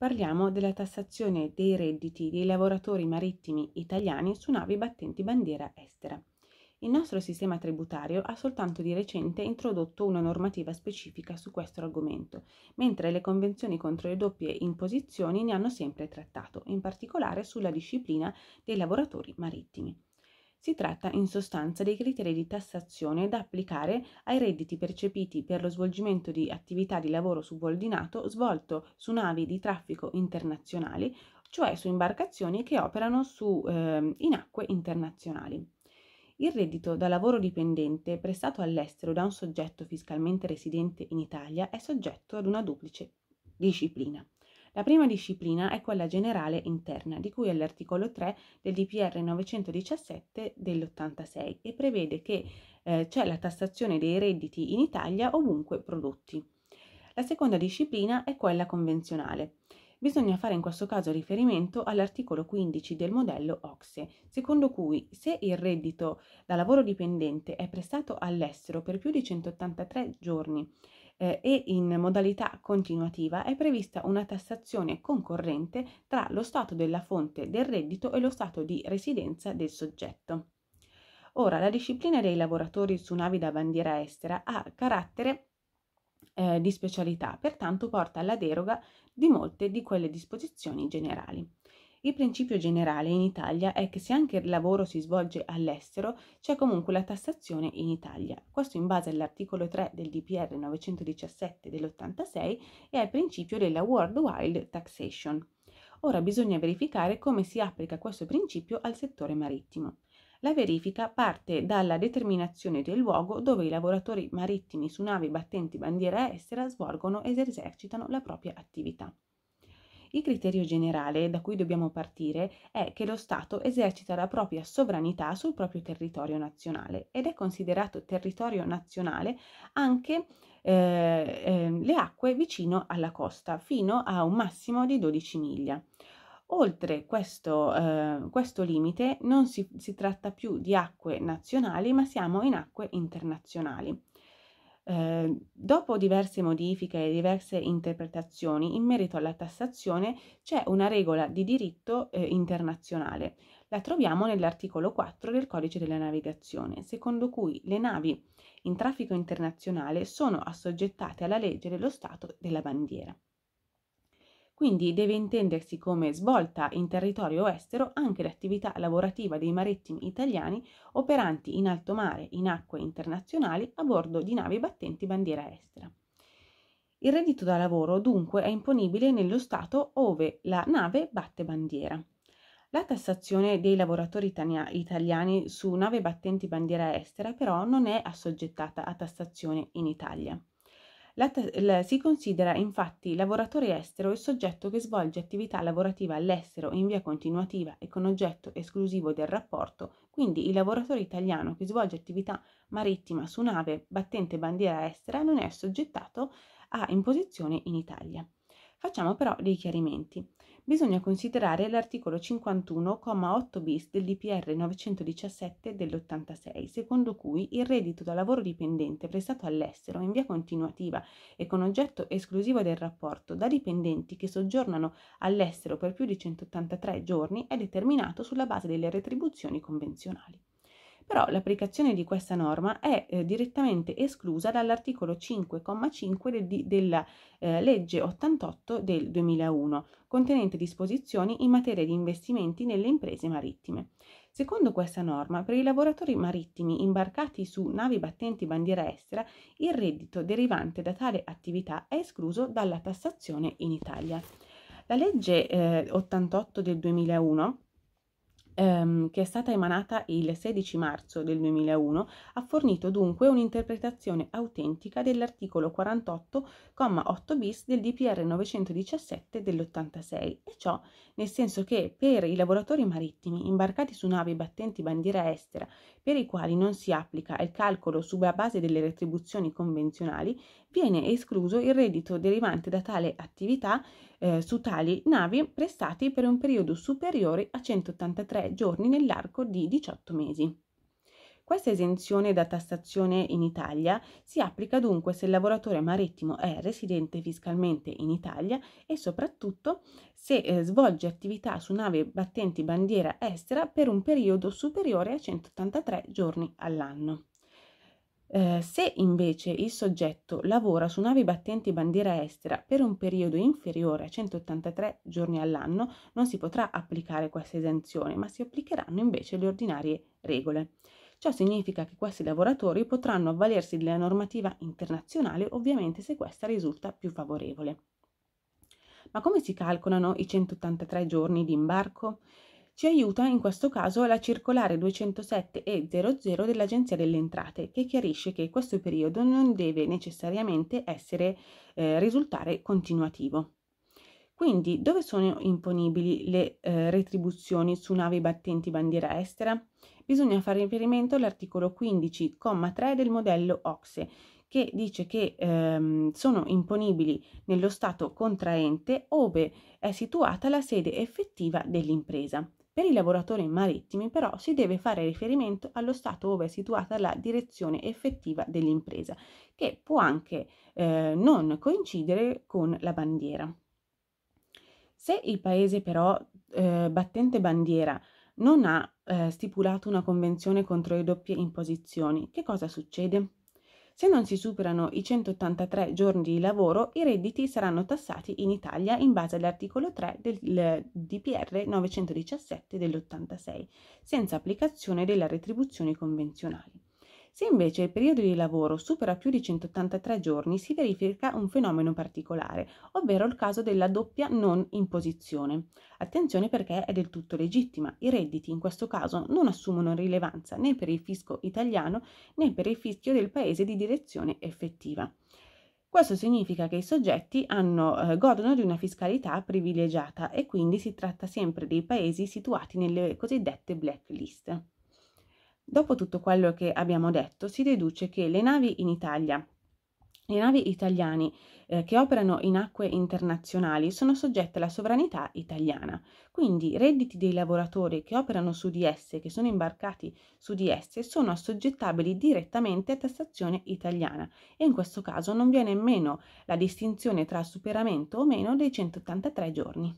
parliamo della tassazione dei redditi dei lavoratori marittimi italiani su navi battenti bandiera estera. Il nostro sistema tributario ha soltanto di recente introdotto una normativa specifica su questo argomento, mentre le convenzioni contro le doppie imposizioni ne hanno sempre trattato, in particolare sulla disciplina dei lavoratori marittimi. Si tratta in sostanza dei criteri di tassazione da applicare ai redditi percepiti per lo svolgimento di attività di lavoro subordinato svolto su navi di traffico internazionali, cioè su imbarcazioni che operano su, eh, in acque internazionali. Il reddito da lavoro dipendente prestato all'estero da un soggetto fiscalmente residente in Italia è soggetto ad una duplice disciplina. La prima disciplina è quella generale interna, di cui è l'articolo 3 del DPR 917 dell'86 e prevede che eh, c'è la tassazione dei redditi in Italia ovunque prodotti. La seconda disciplina è quella convenzionale bisogna fare in questo caso riferimento all'articolo 15 del modello OXE, secondo cui se il reddito da lavoro dipendente è prestato all'estero per più di 183 giorni eh, e in modalità continuativa è prevista una tassazione concorrente tra lo stato della fonte del reddito e lo stato di residenza del soggetto. Ora, la disciplina dei lavoratori su navi da bandiera estera ha carattere eh, di specialità, pertanto porta alla deroga di molte di quelle disposizioni generali. Il principio generale in Italia è che se anche il lavoro si svolge all'estero, c'è comunque la tassazione in Italia. Questo in base all'articolo 3 del DPR 917 dell'86 e al principio della Worldwide Taxation. Ora bisogna verificare come si applica questo principio al settore marittimo. La verifica parte dalla determinazione del luogo dove i lavoratori marittimi su navi battenti bandiera estera svolgono ed esercitano la propria attività. Il criterio generale da cui dobbiamo partire è che lo Stato esercita la propria sovranità sul proprio territorio nazionale ed è considerato territorio nazionale anche eh, eh, le acque vicino alla costa, fino a un massimo di 12 miglia. Oltre questo, eh, questo limite non si, si, tratta più di acque nazionali, ma siamo in acque internazionali. Eh, dopo diverse modifiche e diverse interpretazioni in merito alla tassazione c'è una regola di diritto eh, internazionale. La troviamo nell'articolo 4 del codice della navigazione, secondo cui le navi in traffico internazionale sono assoggettate alla legge dello Stato della bandiera quindi deve intendersi come svolta in territorio estero anche l'attività lavorativa dei marittimi italiani operanti in alto mare in acque internazionali a bordo di navi battenti bandiera estera. Il reddito da lavoro dunque è imponibile nello Stato ove la nave batte bandiera. La tassazione dei lavoratori itania- italiani su nave battenti bandiera estera però non è assoggettata a tassazione in Italia. La, la, si considera infatti lavoratore estero il soggetto che svolge attività lavorativa all'estero in via continuativa e con oggetto esclusivo del rapporto, quindi il lavoratore italiano che svolge attività marittima su nave battente bandiera estera non è soggettato a imposizione in Italia. Facciamo però dei chiarimenti bisogna considerare l'articolo 51,8 bis del DPR 917 dell'86, secondo cui il reddito da lavoro dipendente prestato all'estero in via continuativa e con oggetto esclusivo del rapporto da dipendenti che soggiornano all'estero per più di 183 giorni è determinato sulla base delle retribuzioni convenzionali però l'applicazione di questa norma è eh, direttamente esclusa dall'articolo 5,5 del, della eh, legge 88 del 2001, contenente disposizioni in materia di investimenti nelle imprese marittime. Secondo questa norma, per i lavoratori marittimi imbarcati su navi battenti bandiera estera, il reddito derivante da tale attività è escluso dalla tassazione in Italia. La legge eh, 88 del 2001 ehm, che è stata emanata il 16 marzo del 2001, ha fornito dunque un'interpretazione autentica dell'articolo 48,8 bis del DPR 917 dell'86, e ciò nel senso che per i lavoratori marittimi imbarcati su navi battenti bandiera estera, per i quali non si applica il calcolo sulla base delle retribuzioni convenzionali, viene escluso il reddito derivante da tale attività eh, su tali navi prestati per un periodo superiore a 183 giorni nell'arco di 18 mesi. Questa esenzione da tassazione in Italia si applica dunque se il lavoratore marittimo è residente fiscalmente in Italia e soprattutto se eh, svolge attività su navi battenti bandiera estera per un periodo superiore a 183 giorni all'anno. Eh, se invece il soggetto lavora su navi battenti bandiera estera per un periodo inferiore a 183 giorni all'anno, non si potrà applicare questa esenzione, ma si applicheranno invece le ordinarie regole. Ciò significa che questi lavoratori potranno avvalersi della normativa internazionale, ovviamente se questa risulta più favorevole. Ma come si calcolano i 183 giorni di imbarco? Ci aiuta in questo caso la circolare 207 e 00 dell'Agenzia delle Entrate, che chiarisce che questo periodo non deve necessariamente essere, eh, risultare continuativo. Quindi, dove sono imponibili le eh, retribuzioni su navi battenti bandiera estera? Bisogna fare riferimento all'articolo 15,3 del modello OXE, che dice che ehm, sono imponibili nello Stato contraente ove è situata la sede effettiva dell'impresa. Per i lavoratori marittimi però si deve fare riferimento allo stato dove è situata la direzione effettiva dell'impresa, che può anche eh, non coincidere con la bandiera. Se il paese però eh, battente bandiera non ha eh, stipulato una convenzione contro le doppie imposizioni, che cosa succede? Se non si superano i 183 giorni di lavoro, i redditi saranno tassati in Italia in base all'articolo 3 del DPR 917 dell'86, senza applicazione delle retribuzioni convenzionali. Se invece il periodo di lavoro supera più di 183 giorni, si verifica un fenomeno particolare, ovvero il caso della doppia non imposizione. Attenzione perché è del tutto legittima, i redditi in questo caso non assumono rilevanza né per il fisco italiano né per il fischio del paese di direzione effettiva. Questo significa che i soggetti hanno, eh, godono di una fiscalità privilegiata e quindi si tratta sempre dei paesi situati nelle cosiddette blacklist. Dopo tutto quello che abbiamo detto, si deduce che le navi in Italia le navi italiane eh, che operano in acque internazionali sono soggette alla sovranità italiana, quindi i redditi dei lavoratori che operano su di esse, che sono imbarcati su di esse, sono assoggettabili direttamente a tassazione italiana e in questo caso non viene nemmeno la distinzione tra superamento o meno dei 183 giorni.